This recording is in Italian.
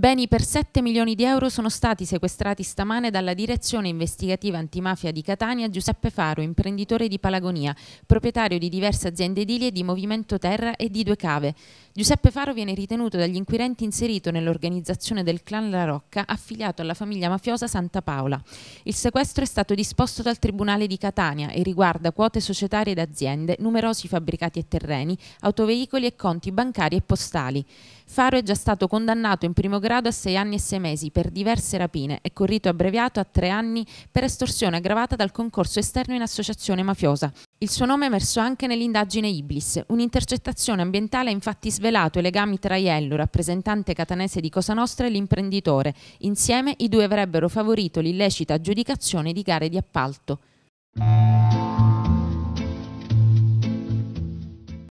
Beni per 7 milioni di euro sono stati sequestrati stamane dalla direzione investigativa antimafia di Catania Giuseppe Faro, imprenditore di Palagonia, proprietario di diverse aziende edili di Movimento Terra e di Due Cave. Giuseppe Faro viene ritenuto dagli inquirenti inserito nell'organizzazione del clan La Rocca, affiliato alla famiglia mafiosa Santa Paola. Il sequestro è stato disposto dal Tribunale di Catania e riguarda quote societarie ed aziende, numerosi fabbricati e terreni, autoveicoli e conti bancari e postali. Faro è già stato condannato in primo grado Eldorado a 6 anni e 6 mesi per diverse rapine e con rito abbreviato a 3 anni per estorsione aggravata dal concorso esterno in associazione mafiosa. Il suo nome è emerso anche nell'indagine Iblis. Un'intercettazione ambientale ha infatti svelato i legami tra Iello, rappresentante catanese di Cosa Nostra, e l'imprenditore. Insieme i due avrebbero favorito l'illecita aggiudicazione di gare di appalto.